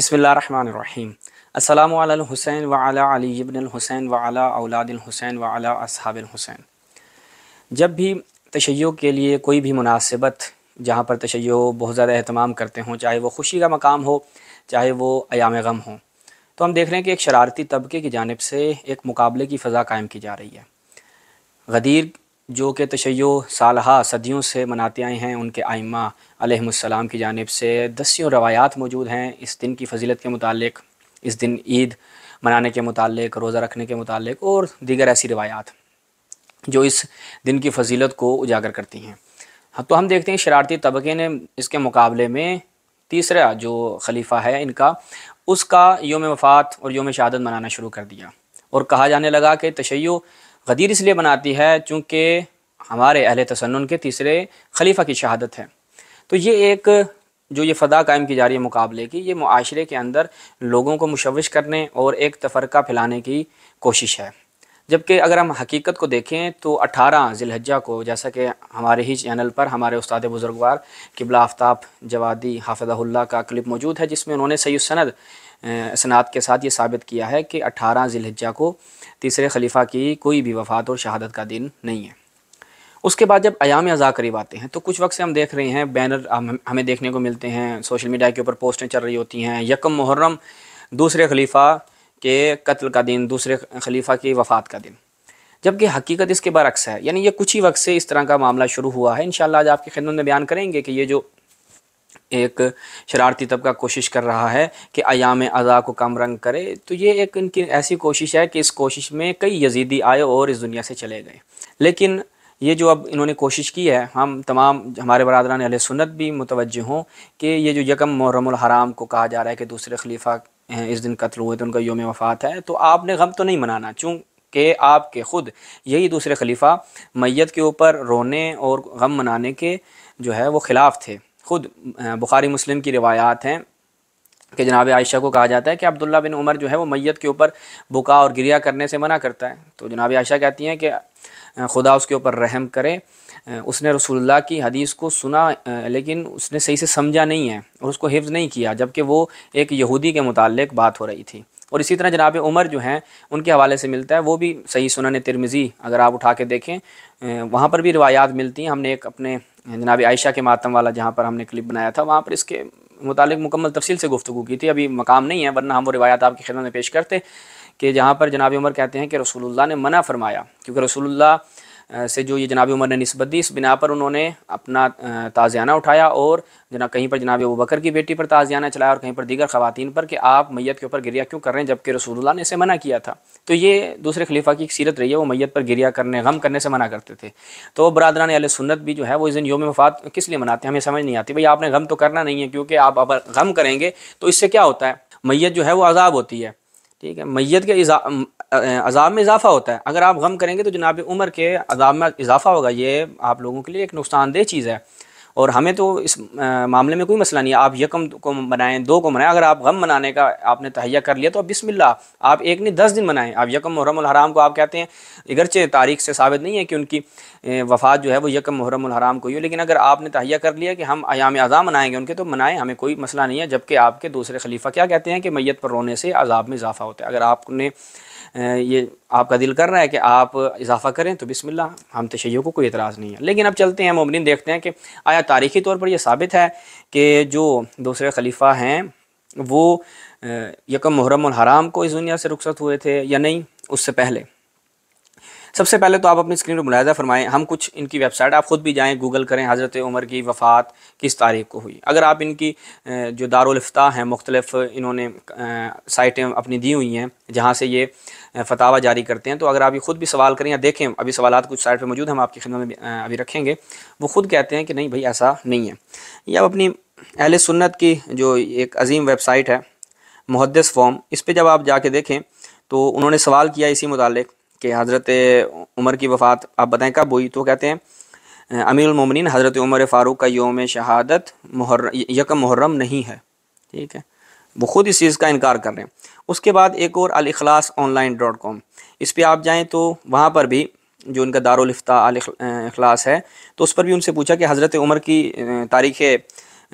बसमीम अल्लाम हुसैन वाला अली हुसैन वाला हुसैन हुसैन जब भी तशैय के लिए कोई भी मुनासिबत जहाँ पर तशैय बहुत ज़्यादा अहतमाम करते हों चाहे वो खुशी का मकाम हो चाहे वो अयाम गम हो तो हम देख रहे हैं कि एक शरारती तबके की जानब से एक मुकाबले की फ़ज़ा कायम की जा रही है गदीर जो कि तशैय सालहा सदियों से मनाते आए हैं उनके आइमा अलहसम की जानब से दसियों रवायात मौजूद हैं इस दिन की फजीलत के मुतालिक इस दिन ईद मनाने के मुतालिक रोज़ा रखने के मतलब और दीगर ऐसी रवायात जो इस दिन की फजीलत को उजागर करती हैं हाँ तो हम देखते हैं शरारती तबके ने इसके मुकाबले में तीसरा जो खलीफा है इनका उसका योम वफ़ात और योम शहादत मनाना शुरू कर दिया और कहा जाने लगा कि तशैय गदीर इसलिए बनाती है चूँकि हमारे अहल तसन्न के तीसरे खलीफा की शहादत है तो ये एक जो ये फ़दा कायम की जा रही है मुकाबले की ये माशरे के अंदर लोगों को मुशवश करने और एक तफरका फैलाने की कोशिश है जबकि अगर हम हकीकत को देखें तो अठारह जिलहजा को जैसा कि हमारे ही चैनल पर हमारे उस्ताद बुज़ुर्गवार किबला आफ्ताब जवादी हाफिज़ाहुल्ला का क्लिप मौजूद है जिसमें उन्होंने सही सनद सनात के साथ ये साबित किया है कि अठारह जिलहजा को तीसरे खलीफा की कोई भी वफात और शहादत का दिन नहीं है उसके बाद जब अयाम अज़ा करीब आते हैं तो कुछ वक्त से हम देख रहे हैं बैनर हमें देखने को मिलते हैं सोशल मीडिया के ऊपर पोस्टें चल रही होती हैं यकम मुहर्रम दूसरे खलीफा के कत्ल का दिन दूसरे खलीफा की वफ़ात का दिन जबकि हकीकत इसके बरक्स है यानी ये कुछ ही वक्त से इस तरह का मामला शुरू हुआ है इन आज आपकी खिदमत में बयान करेंगे कि ये जो एक शरारती तबका कोशिश कर रहा है कि अयाम अज़ा को कम रंग करे तो ये एक इनकी ऐसी कोशिश है कि इस कोशिश में कई यजीदी आए और इस दुनिया से चले गए लेकिन ये जो अब इन्होंने कोशिश की है हम तमाम हमारे बरदरान अल सुन्नत भी मुतवजह हों कि ये जो यकम मुहरम हराम को कहा जा रहा है कि दूसरे खलीफा इस दिन कत्ल हुए थे उनका योम वफ़ात है तो आपने गम तो नहीं मनाना चूँकि आपके ख़ुद यही दूसरे खलीफा मैत के ऊपर रोने और गम मनाने के जो है वो ख़िलाफ़ थे ख़ुद बुखारी मुस्लिम की रवायात हैं कि जनाब आयशा को कहा जाता है कि अब्दुल्ला बिन उमर जो है वो मैत के ऊपर बुका और गिरिया करने से मना करता है तो जनाब आयशा कहती हैं कि खुदा उसके ऊपर रहम करे उसने रसूलुल्लाह की हदीस को सुना लेकिन उसने सही से समझा नहीं है और उसको हिफ्ज़ नहीं किया जबकि वो एक यहूदी के मुतालिक बात हो रही थी और इसी तरह जनाब उमर जो हैं उनके हवाले से मिलता है वो भी सही सुनन तिरमिज़ी अगर आप उठा के देखें वहाँ पर भी रवायात मिलती हैं हमने एक अपने जनाब आयशा के मातम वाला जहाँ पर हमने क्लिप बनाया था वहाँ पर इसके मुतालिक मुकम्मल तफसील से गुफ्तु की थी अभी मकाम नहीं है वरना हम वो रिवायात आपकी खिदमत में पेश करते कि जहाँ पर जनाब उमर कहते हैं कि रसूलुल्लाह ने मना फरमाया क्योंकि रसूलुल्लाह से जो ये जनाब उमर ने नस्बत दी इस बिना पर उन्होंने अपना ताज़ियाना उठाया और जना कहीं पर जनाब अबू बकर की बेटी पर ताज़ियाना चलाया और कहीं पर दीगर ख़वान पर कि आप मैत के ऊपर गिरिया क्यों कर रहे हैं जबकि रसूलुल्लाह ने इसे मना किया था तो ये दूसरे खलीफा की एक सीरत रही है वो मैत पर गिरिया करने गम करने से मना करते थे तो बरदरान अल सुन्नत भी जो है वो इस दिन योम मफाद किस लिए मनाते हैं हमें समझ नहीं आती भाई आपने गम तो करना नहीं है क्योंकि आप अगर गम करेंगे तो इससे क्या होता है मैत जो है वो आज़ाब होती है ठीक है मैत के अजाब में इजाफा होता है अगर आप गम करेंगे तो जनाब उम्र के अजाब में इजाफा होगा ये आप लोगों के लिए एक नुकसानदेह चीज़ है और हमें तो इस मामले में कोई मसला नहीं है आप यकम को मनाएं दो को मनाएं अगर आप गम मनाने का आपने तहैया कर लिया तो अब बिस्मिल्ला आप एक नहीं दस दिन मनाएं आप यकम मुहरम हराम को आप कहते हैं इगरचे तारीख से साबित नहीं है कि उनकी वफात जो है वो यकम मुहरम हराम को ही लेकिन अगर आपने तहैया कर लिया कि हम आयाम अज़ा मनाएंगे उनके तो मनाएं हमें कोई मसला नहीं है जबकि आपके दूसरे खलीफा क्या कहते हैं कि मैत पर रोने से अजाब में इजाफा होता है अगर आपने ये आपका दिल कर रहा है कि आप इजाफा करें तो बिसमिल्ला हम तशैयों को कोई एतराज़ नहीं है लेकिन अब चलते हैं ममिन देखते हैं कि आया तारीखी तौर पर यह साबित है कि जो दूसरे खलीफा हैं वो यकम मुहरम हराम को इस दुनिया से रुखसत हुए थे या नहीं उससे पहले सबसे पहले तो आप अपनी स्क्रीन पर मुलायजा फरमाएं हम कुछ इनकी वेबसाइट आप ख़ुद भी जाएँ गूगल करें हज़रत उमर की वफ़ात किस तारीख को हुई अगर आप इनकी जो दारुलफ्ता हैं मुख्तलफ़ इन्होंने साइटें अपनी दी हुई हैं जहाँ से ये फतावा जारी करते हैं तो अगर आप ये ख़ुद भी सवाल करें या देखें अभी सवाल कुछ साइट पर मौजूद हम आपकी खिदमत में अभी रखेंगे वो ख़ुद कहते हैं कि नहीं भाई ऐसा नहीं है ये आप अपनी अहल सुन्नत की जो एक अजीम वेबसाइट है मुहदस फॉर्म इस पर जब आप जाके देखें तो उन्होंने सवाल किया इसी मुतालिक कि हज़रत उमर की वफ़ात आप बताएं कब हुई तो कहते हैं अमीरमिन हज़रत उमर फ़ारूक का योम शहादत मुहर यकम मुहर्रम नहीं है ठीक है वो ख़ुद इस चीज़ का इनकार कर रहे हैं उसके बाद एक और अलखलास ऑनलाइन डॉट कॉम इस पर आप जाएँ तो वहाँ पर भी जो उनका दारुलफ्ता अखलास है तो उस पर भी उनसे पूछा कि हज़रत उमर की तारीख़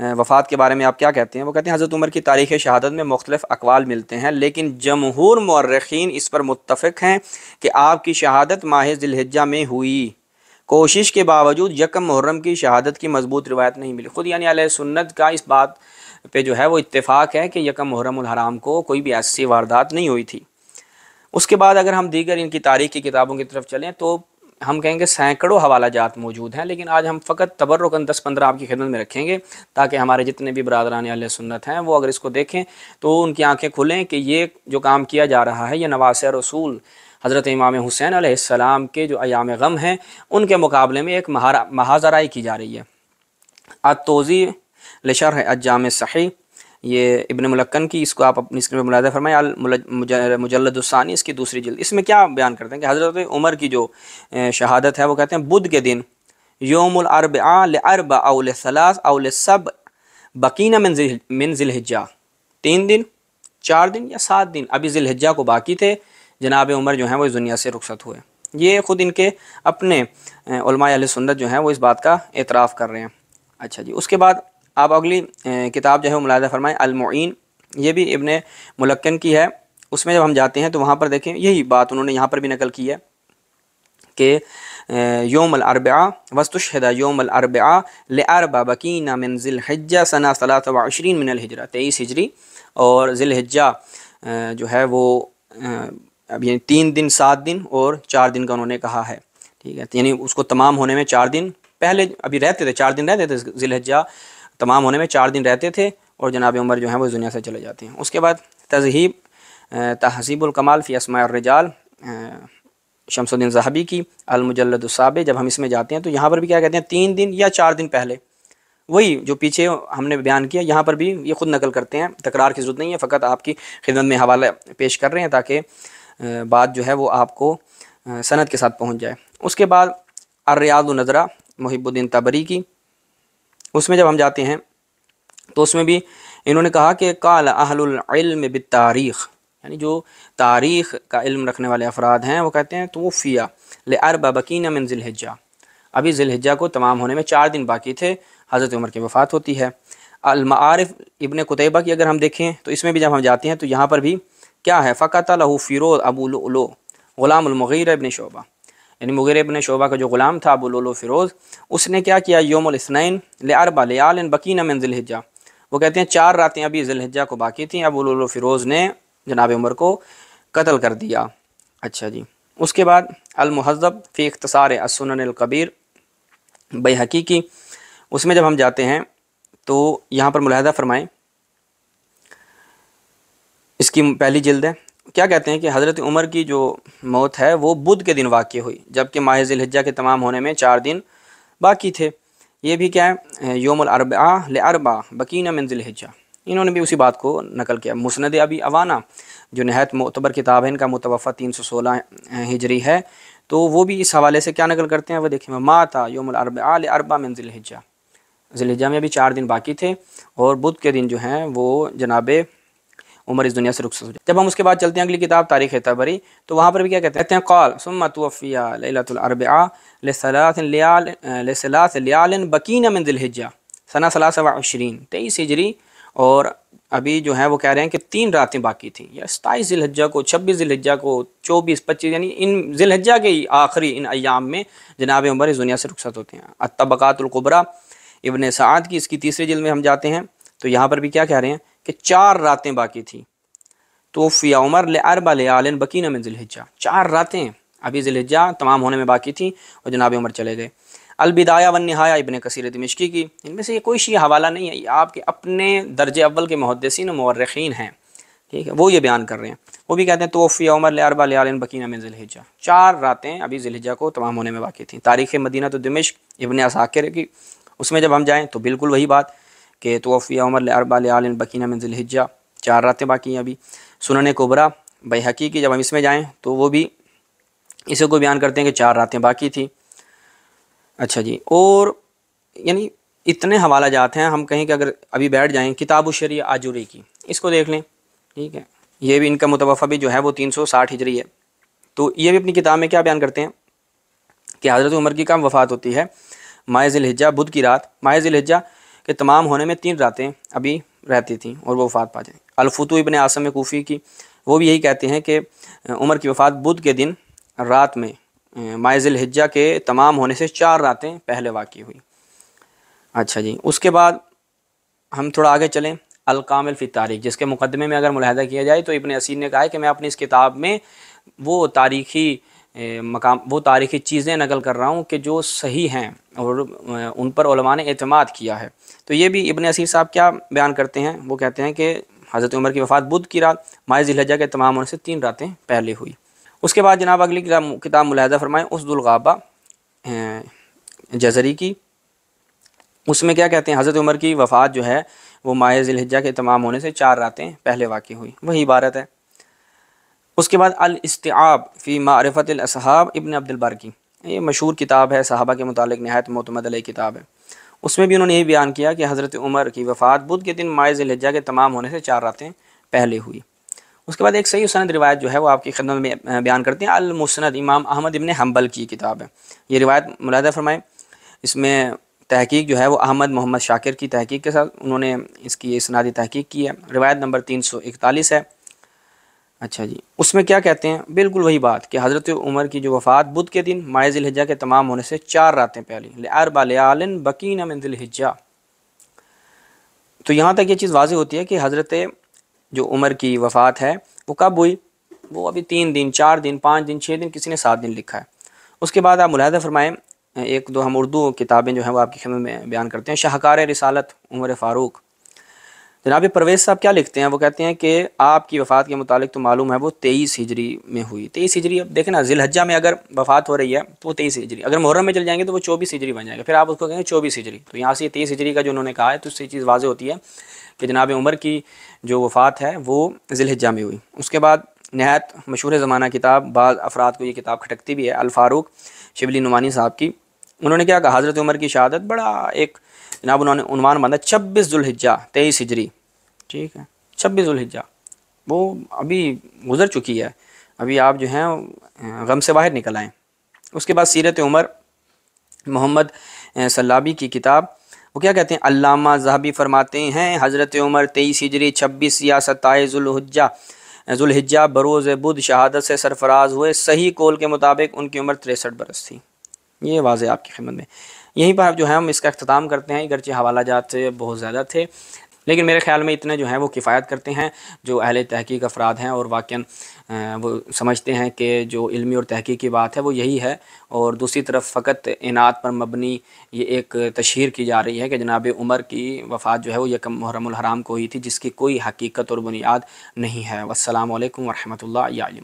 वफ़ात के बारे में आप क्या कहते हैं वो कहते हैं हज़रत उमर की तारीख़ शहादत में मुख्तलिफ़ अकवाल मिलते हैं लेकिन जमहूर मर्रखीन इस पर मुतफ़ हैं कि आपकी शहादत माह दिलहजा में हुई कोशिश के बावजूद यकम मुहर्रम की शहादत की मजबूत रिवायत नहीं मिली ख़ुद यानी सुन्नत का इस बात पे जो है वो इत्तेफाक है कि यकम मुहर्रम हराम को कोई भी ऐसी वारदात नहीं हुई थी उसके बाद अगर हम दीगर इनकी तारीख़ की किताबों की तरफ चलें तो हम कहेंगे सैकड़ों हवाला जात मौजूद हैं लेकिन आज हम फ़कत तबरुकन दस पंद्रह आपकी खिदमत में रखेंगे ताकि हमारे जितने भी बरदरान सुन्नत हैं वो अगर इसको देखें तो उनकी आँखें खुलें कि ये जो काम किया जा रहा है ये नवास रसूल हज़रत इमाम हुसैन आसमाम के जो अयाम गम हैं उनके मुकाबले में एक महाजराई की जा रही है अतोज़ी लशर है अजाम सही ये इबन मलक्न की इसको आप अपनी स्क्रीन पर मुलाजा फरमाएँ अल मुजलदानी इसकी दूसरी जल्द इसमें क्या बयान करते हैं कि हज़रत उमर की जो शहादत है वो कहते हैं बुध के दिन योमुल अरब अरब अउल सलास अउल सब बकीना मिन ज़िलहिजा तीन दिन चार दिन या सात दिन अभी ज़िलहिजा को बाकी थे जनाब उमर जो हैं वो इस दुनिया से रुखसत हुए ये ख़ुद इनके अपने सुन्नत जो हैं वो इस बात का एतराफ़ कर रहे हैं अच्छा जी उसके बाद आप अगली किताब जो है मुलायदा फरमाएँ अलमोन ये भी इबन मलक्न की है उसमें जब हम जाते हैं तो वहाँ पर देखें यही बात उन्होंने यहाँ पर भी नकल की है कि योम अरबा वस्तुशदा योम अरबा लरबा बकीना मिन ज़िलहजा सना सलात मिनल हिजरा तेईस हिजरी और हिजा जो है वो अब यानी तीन दिन सात दिन और चार दिन का उन्होंने कहा है ठीक है तो यानी उसको तमाम होने में चार दिन पहले अभी रहते थे चार दिन रहते थे ज़िलहजा तमाम होने में चार दिन रहते थे और जनाब उमर जो है वो दुनिया से चले जाते हैं उसके बाद तहजीब तहजीबुलकमाल फ़ी असमाजाल शमसुद्दीन जहाबी की अलमुजलदसाब जब हम इसमें जाते हैं तो यहाँ पर भी क्या कहते हैं तीन दिन या चार दिन पहले वही जो पीछे हमने बयान किया यहाँ पर भी ये खुद नकल करते हैं तकरार की ज़रूरत नहीं है फ़कत आपकी खिदमत में हवाला पेश कर रहे हैं ताकि बात जो है वो आपको सनत के साथ पहुँच जाए उसके बाद अर्रियाज़ नज़रा मुहिबुद्दीन तबरी की उसमें जब हम जाते हैं तो उसमें भी इन्होंने कहा कि काल अहल बारीख़ तारीख़ यानी जो तारीख़ का इल्म रखने वाले अफराद हैं वो कहते हैं तो वो फ़िया ले अर बकीना नमिन ज़िलहिजा अभी ज़िलहिजा को तमाम होने में चार दिन बाकी थे हज़रत उमर की वफ़ात होती है अलमारफ इबन कुतबा की अगर हम देखें तो इसमें भी जब हम जाते हैं तो यहाँ पर भी क्या है फ़क़त लहू फ़िरो अबूलो ग़ुलामगीर इबन शोबा यानी मुगर अपने शोबा का जो ग़ुलाम था अबू लोलो फ़िरोज़ उसने क्या किया योम इसनैन ले अरबा ले इन बकीना मिन ज़िलहिजा वो कहते हैं चार रातें अभी ज़िलहिजा को बाकी थी अबू लोलो फ़िरोज़ ने जनाब उमर को कत्ल कर दिया अच्छा जी उसके बाद अलमहज़ब फ़ी अख्तसार असनकबीर बैहकी उसमें जब हम जाते हैं तो यहाँ पर मुलाहदा फरमाएँ इसकी पहली जल्द है क्या कहते हैं कि हज़रत उमर की जो मौत है वो बुध के दिन वाक़ हुई जबकि माह के तमाम होने में चार दिन बाकी थे ये भी क्या है योम अरबा लरबा बकीना मंजिलहिजा इन्होंने भी उसी बात को नकल किया मुसनद अबी अवाना जो नहायत मोतबर किताब है इनका मुतवफ़ा तीन सौ सोलह हिजरी है तो वो भी इस हवाले से क्या नकल करते हैं वह देखें माता योम अरबा लरबा हिजा जिलहजा में अभी चार दिन बाकी थे और बुध के दिन जो हैं वो जनाब उमर इस दुनिया से रुख हो जब हम उसके बाद चलते हैं अगली किताब तारीख तबरी तो वहाँ पर भी क्या कहते हैं कहते हैं कौल बकीन अमिन दिलहिजा सना तेईस हिजरी और अभी जो है वो कह रहे हैं कि तीन रातें बाकी थी या सताईस जिलहजा को छब्बीस जिलहजा को चौबीस पच्चीस यानी इन जिलहजा के आखिरी इन अयाम में जनाब उमर इस दुनिया से रुखसत होते हैं अतबकातुल्कुबरा इबन साद की इसकी तीसरी जिल में हम जाते हैं तो यहाँ पर भी क्या कह रहे हैं कि चार रातें बाकी थी तो फ़िया उमर ले अरबा ले आलिन बकीना में जिलहिजा चार रातें अभी जिलहिजा तमाम होने में बाकी थी और जनाब उमर चले गए अलबिदाया वन नहाया इबन कसर दमिश्की की इनमें से ये कोई शी हवाला नहीं है ये आपके अपने दर्ज अव्वल के मुहदसिन मौरखीन हैं ठीक है वो ये बयान कर रहे हैं वो भी कहते हैं तोफ़िया उमर लरबा आलिन बकी में जिलहिजा चार रातें अभी जिलहिजा को तमाम होने में बाकी थी तारीख़ मदीना तो दमिश इबन असाकिर की उसमें जब हम जाएँ तो बिल्कुल वही बात कि तोफ़िया उमर अरबा आलिन मंजिल मंजिलहिजा चार रातें बाकी हैं अभी सुनने कोबरा भाई हकीकी जब हम इसमें जाएँ तो वो भी इसी को बयान करते हैं कि चार रातें बाकी थी अच्छा जी और यानी इतने हवाला जात हैं हम कहें कि अगर अभी बैठ जाएँ किताब शरी आजूरी की इसको देख लें ठीक है ये भी इनका मुतवफ़ा भी जो है वो तीन सौ साठ हिजरी है तो ये भी अपनी किताब में क्या बयान करते हैं कि हज़रत उमर की कम वफ़ात होती है माए ज़िलहिजा बुध की रात माए ज़िलहिजा के तमाम होने में तीन रातें अभी रहती थी और वो वफ़ात पा जाएँ अलफतू इबन आसम कोफ़ी की वो भी यही कहते हैं कि उमर की वफ़ात बुध के दिन रात में माइजिल हिज्जा के तमाम होने से चार रातें पहले वाकई हुई अच्छा जी उसके बाद हम थोड़ा आगे चलें अलकामिल फ़ी तारीख जिसके मुकदमे में अगर मुलाहदा किया जाए तो इबन असीन ने कहा है कि मैं अपनी इस किताब में वो तारीखी मकाम वो तारीख़ी चीज़ें नकल कर रहा हूँ कि जो सही हैं और उन पर ने अतमाद किया है तो ये भी इबन असीर साहब क्या बयान करते हैं वो कहते हैं कि हज़रत उमर की वफ़ात बुद्ध की रात माय जिलजा के तमाम होने से तीन रातें पहले हुई उसके बाद जनाब अगली किताब मुलाहदा फरमाएँ उसदुलगाबा जजरी की उसमें क्या कहते हैं हज़रत उमर की वफ़ात जो है वो माए जिलजा के तमाम होने से चार रातें पहले वाक़ हुई वही इबारत है उसके बाद अलस्ताब फ़ी मारफत असहाब इबन अब्दुलबार की ये मशहूर किताब है सहाबा के मुतालिक नहायत मतमद किताब है उसमें भी उन्होंने ये बयान किया कि हज़रत उमर की वफ़ात बुध के दिन माय लज्जा के तमाम होने से चार रातें पहले हुई उसके बाद एक सही सनद रिवायत जो है वो आपकी खदमत में बयान करते हैं अलमुसनद इमाम अहमद इबन हम्बल की किताब है ये रिवायत मुलादा फरमाएँ इसमें तहकीक जो है वो अहमद मोहम्मद शाकिर की तहकीक के साथ उन्होंने इसकी इसनादी तहकीक की है रिवायत नंबर तीन सौ इकतालीस है अच्छा जी उसमें क्या कहते हैं बिल्कुल वही बात कि हज़रत उमर की जो वफ़ात बुध के दिन माय हिजा के तमाम होने से चार रातें पहली अरबा लियालिन बकीन अमिन तो यहाँ तक ये यह चीज़ वाज होती है कि हज़रत जो उमर की वफ़ात है वो कब हुई वो अभी तीन दिन चार दिन पाँच दिन छः दिन किसी ने सात दिन लिखा है उसके बाद आप मुलाहदा फरमाएँ एक दो हम उर्दू किताबें जो हैं वो आपकी खिदमत में बयान करते हैं शाहकार रिसालत उमर फ़ारूक जनाब परवेज़ साहब क्या लिखते हैं वो कहते हैं कि आपकी वफ़ात के मुतालिक तो मालूम है वो तेईस हिजरी में हुई तेईस हिजरी अब देखें ना जिलहजा में अगर वफ़ात हो रही है तो वो तेईस हिजरी अगर मुहर्रम में चल जाएंगे तो वो चौबीस हिजरी बन जाएगा फिर आप उसको कहेंगे चौबीस हिजरी तो यहाँ से तेईस हिजरी का जो उन्होंने कहा है तो उससे चीज़ वाजे होती है कि जनाब उमर की जो वफ़ात है वो जिलहजा में हुई उसके बाद नहायत मशहूर ज़माना किताब बाद अफराद को ये किताब खटकती भी है अलफारूक शिबली नुमानी साहब की उन्होंने क्या कहा हज़रत उमर की शहादत बड़ा एक जनाब उन्होंने उनवान बांधा छब्बीस जुल्हिजा तेईस हिजरी ठीक है छब्बीस जुल्हिजा वो अभी गुजर चुकी है अभी आप जो हैं गम से बाहर निकल आएँ उसके बाद सीरत उमर मोहम्मद सलाबी की किताब वो क्या कहते हैं अल्लामा जहाबी फरमाते हैं हज़रत उमर तेईस हिजरी छब्बीस या सत्ताईस जुल्हजा जुल्हिजा बरोज़ बुध शहादत से सरफराज हुए सही कौल के मुताबिक उनकी उम्र तिरसठ बरस थी ये वाज आपकी खिदमत में यहीं पर जो है हम इसका अख्ताम करते हैं गरचे हवाला जात बहुत ज़्यादा थे लेकिन मेरे ख्याल में इतने जो हैं वो किफ़ायत करते हैं जो अहले तहकीक अफराद हैं और वाक़ वो समझते हैं कि जो इलमी और तहकीक की बात है वो यही है और दूसरी तरफ फ़कत इनात पर मबनी ये एक तशहर की जा रही है कि जनाब उमर की वफ़ात जो है वो यकम मुहरम हराम को हुई थी जिसकी कोई हकीकत और बुनियाद नहीं है वालकम वरहमल